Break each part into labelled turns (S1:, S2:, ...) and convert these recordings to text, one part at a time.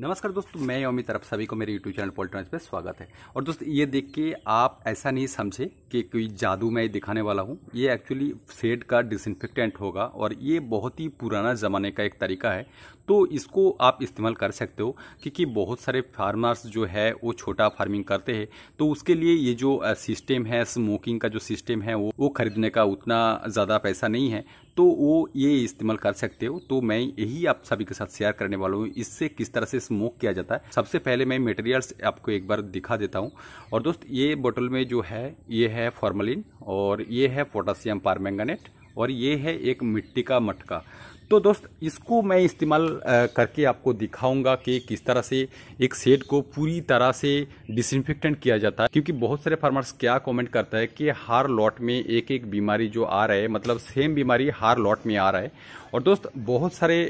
S1: नमस्कार दोस्तों मैं योमी तरफ सभी को मेरे यूट्यूब चैनल पोल्ट्रॉन्स पर स्वागत है और दोस्त ये देख के आप ऐसा नहीं समझे कि कोई जादू मैं दिखाने वाला हूँ ये एक्चुअली सेड का डिसइनफेक्टेंट होगा और ये बहुत ही पुराना ज़माने का एक तरीका है तो इसको आप इस्तेमाल कर सकते हो क्योंकि बहुत सारे फार्मर्स जो है वो छोटा फार्मिंग करते हैं तो उसके लिए ये जो सिस्टम है स्मोकिंग का जो सिस्टम है वो वो खरीदने का उतना ज़्यादा पैसा नहीं है तो वो ये इस्तेमाल कर सकते हो तो मैं यही आप सभी के साथ शेयर करने वाला हूँ इससे किस तरह से स्मोक किया जाता है सबसे पहले मैं मटेरियल्स आपको एक बार दिखा देता हूँ और दोस्त ये बोतल में जो है ये है फॉर्मलिन और ये है पोटासियम पारमेंगनेट और ये है एक मिट्टी का मटका तो दोस्त इसको मैं इस्तेमाल करके आपको दिखाऊंगा कि किस तरह से एक सेट को पूरी तरह से डिसइनफेक्टेंट किया जाता है क्योंकि बहुत सारे फार्मर्स क्या कमेंट करता है कि हर लॉट में एक एक बीमारी जो आ रहा है मतलब सेम बीमारी हर लॉट में आ रहा है और दोस्त बहुत सारे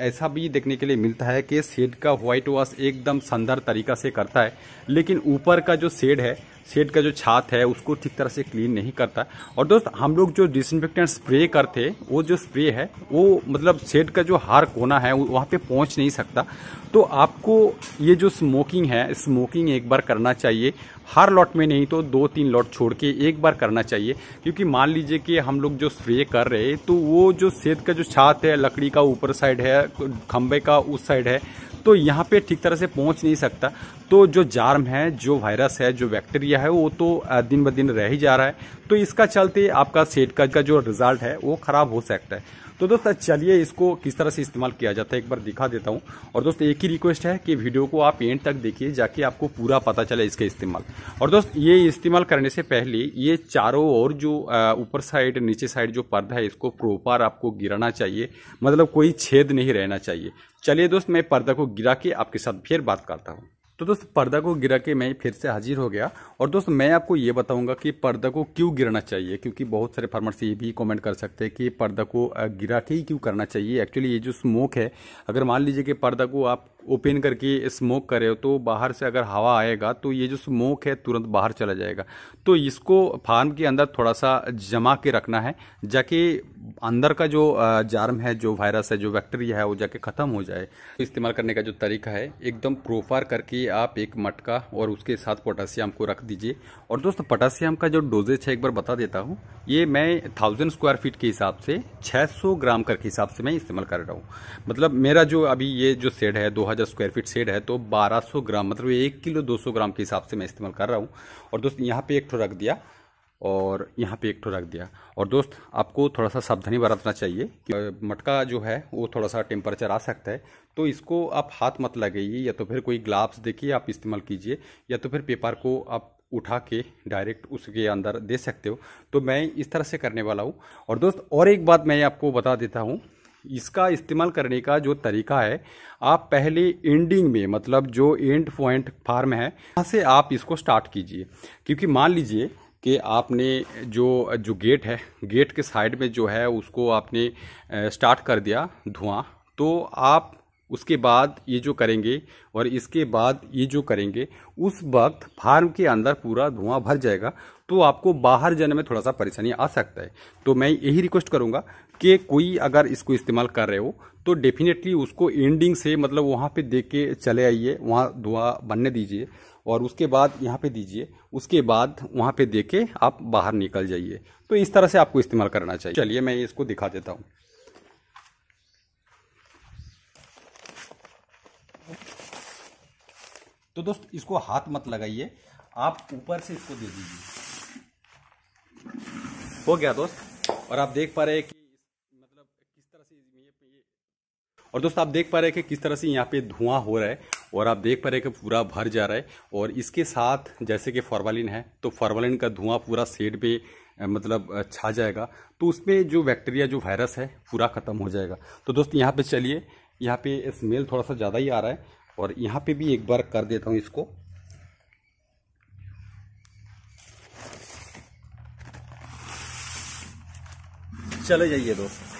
S1: ऐसा भी देखने के लिए मिलता है कि सेड का व्हाइट वॉश एकदम शानदार तरीका से करता है लेकिन ऊपर का जो सेड है शेड का जो छात है उसको ठीक तरह से क्लीन नहीं करता और दोस्त हम लोग जो डिसइनफेक्टेंट स्प्रे करते वो जो स्प्रे है वो मतलब शेड का जो हार कोना है वहाँ पे पहुँच नहीं सकता तो आपको ये जो स्मोकिंग है स्मोकिंग एक बार करना चाहिए हर लॉट में नहीं तो दो तीन लॉट छोड़ के एक बार करना चाहिए क्योंकि मान लीजिए कि हम लोग जो स्प्रे कर रहे तो वो जो सेत का जो छात है लकड़ी का ऊपर साइड है खम्बे का उस साइड है तो यहाँ पे ठीक तरह से पहुँच नहीं सकता तो जो जार्म है जो वायरस है जो बैक्टीरिया है वो तो दिन ब दिन रह ही जा रहा है तो इसका चलते आपका सेट का, जो रिजल्ट है वो ख़राब हो सकता है तो दोस्त चलिए इसको किस तरह से इस्तेमाल किया जाता है एक बार दिखा देता हूँ और दोस्तों एक ही रिक्वेस्ट है कि वीडियो को आप एंड तक देखिए जाके आपको पूरा पता चले इसका इस्तेमाल और दोस्त ये इस्तेमाल करने से पहले ये चारों ओर जो ऊपर साइड नीचे साइड जो पर्दा है इसको प्रोपर आपको गिराना चाहिए मतलब कोई छेद नहीं रहना चाहिए चलिए दोस्त मैं पर्दा को गिरा के आपके साथ फिर बात करता हूँ तो दोस्त पर्दा को गिरा के मैं फिर से हाजिर हो गया और दोस्त मैं आपको ये बताऊंगा कि पर्दा को क्यों गिरना चाहिए क्योंकि बहुत सारे फार्मर्स ये भी कमेंट कर सकते हैं कि पर्दा को गिरा के ही क्यों करना चाहिए एक्चुअली ये जो स्मोक है अगर मान लीजिए कि पर्दा को आप ओपन करके स्मोक करे हो तो बाहर से अगर हवा आएगा तो ये जो स्मोक है तुरंत बाहर चला जाएगा तो इसको फार्म के अंदर थोड़ा सा जमा के रखना है जाके अंदर का जो जार्म है जो वायरस है जो बैक्टीरिया है वो जाके ख़त्म हो जाए इस्तेमाल करने का जो तरीका है एकदम प्रोफार करके आप एक मटका और उसके साथ पोटासियम को रख दीजिए और दोस्तों पोटासियम का जो डोजेज है एक बार बता देता हूँ ये मैं थाउजेंड स्क्वायर फीट के हिसाब से 600 ग्राम करके हिसाब से मैं इस्तेमाल कर रहा हूँ मतलब मेरा जो अभी ये जो सेड है दो हज़ार स्क्वायर फीट सेड है तो 1200 ग्राम मतलब एक किलो 200 ग्राम के हिसाब से मैं इस्तेमाल कर रहा हूँ और दोस्त यहाँ पे एक ठो रख दिया और यहाँ पे एक ठो रख दिया और दोस्त आपको थोड़ा सा सावधानी बरतना चाहिए कि मटका जो है वो थोड़ा सा टेम्परेचर आ सकता है तो इसको आप हाथ मत लगाइए या तो फिर कोई ग्लाव्स देखिए आप इस्तेमाल कीजिए या तो फिर पेपर को आप उठा के डायरेक्ट उसके अंदर दे सकते हो तो मैं इस तरह से करने वाला हूँ और दोस्त और एक बात मैं आपको बता देता हूँ इसका इस्तेमाल करने का जो तरीका है आप पहले एंडिंग में मतलब जो एंड पॉइंट फार्म है वहाँ से आप इसको स्टार्ट कीजिए क्योंकि मान लीजिए कि आपने जो जो गेट है गेट के साइड में जो है उसको आपने स्टार्ट कर दिया धुआं तो आप उसके बाद ये जो करेंगे और इसके बाद ये जो करेंगे उस वक्त फार्म के अंदर पूरा धुआं भर जाएगा तो आपको बाहर जाने में थोड़ा सा परेशानी आ सकता है तो मैं यही रिक्वेस्ट करूँगा कि कोई अगर इसको इस्तेमाल कर रहे हो तो डेफिनेटली उसको एंडिंग से मतलब वहाँ पे देख के चले आइए वहाँ धुआं बनने दीजिए और उसके बाद यहाँ पे दीजिए उसके बाद वहाँ पे दे के आप बाहर निकल जाइए तो इस तरह से आपको इस्तेमाल करना चाहिए चलिए मैं इसको दिखा देता हूँ तो दोस्त इसको हाथ मत लगाइए आप ऊपर से इसको दे दीजिए हो गया दोस्त और आप देख पा रहे हैं कि मतलब किस तरह से ये और दोस्त आप देख पा रहे हैं कि किस तरह से यहाँ पे धुआं हो रहा है और आप देख पा रहे हैं कि पूरा भर जा रहा है और इसके साथ जैसे कि फॉर्मालिन है तो फॉर्मालिन का धुआं पूरा सेट पे मतलब छा जाएगा तो उसमें जो बैक्टीरिया जो वायरस है पूरा ख़त्म हो जाएगा तो दोस्त यहाँ पे चलिए यहाँ पे स्मेल थोड़ा सा ज़्यादा ही आ रहा है और यहाँ पे भी एक बार कर देता हूँ इसको चले जाइए दोस्त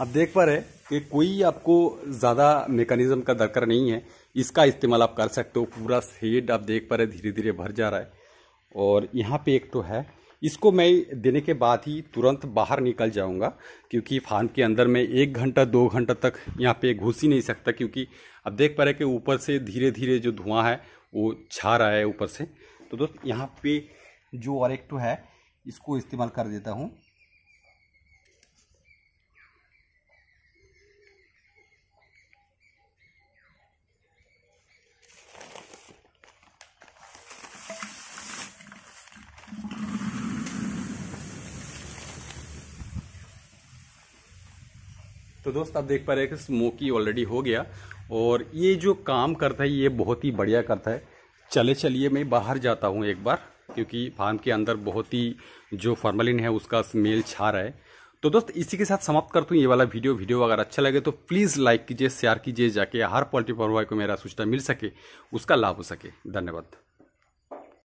S1: आप देख पा रहे कि कोई आपको ज़्यादा मेकानिज्म का दरकार नहीं है इसका इस्तेमाल आप कर सकते हो पूरा सेट आप देख पा रहे धीरे धीरे भर जा रहा है और यहाँ पे एक तो है इसको मैं देने के बाद ही तुरंत बाहर निकल जाऊंगा क्योंकि फार्म के अंदर मैं एक घंटा दो घंटा तक यहाँ पे घुस ही नहीं सकता क्योंकि अब देख पा रहे कि ऊपर से धीरे धीरे जो धुआं है वो छा रहा है ऊपर से तो दोस्त यहाँ पे जो और एक तो है इसको इस्तेमाल कर देता हूँ तो दोस्त आप देख पा रहे हैं कि स्मोकी ऑलरेडी हो गया और ये जो काम करता है ये बहुत ही बढ़िया करता है चले चलिए मैं बाहर जाता हूँ एक बार क्योंकि फार्म के अंदर बहुत ही जो फॉर्मलिन है उसका स्मेल छा रहा है तो दोस्त इसी के साथ समाप्त करता हूँ ये वाला वीडियो वीडियो अगर अच्छा लगे तो प्लीज़ लाइक कीजिए शेयर कीजिए जाके हर पोल्ट्री फॉर्मर को मेरा सूचना मिल सके उसका लाभ हो सके धन्यवाद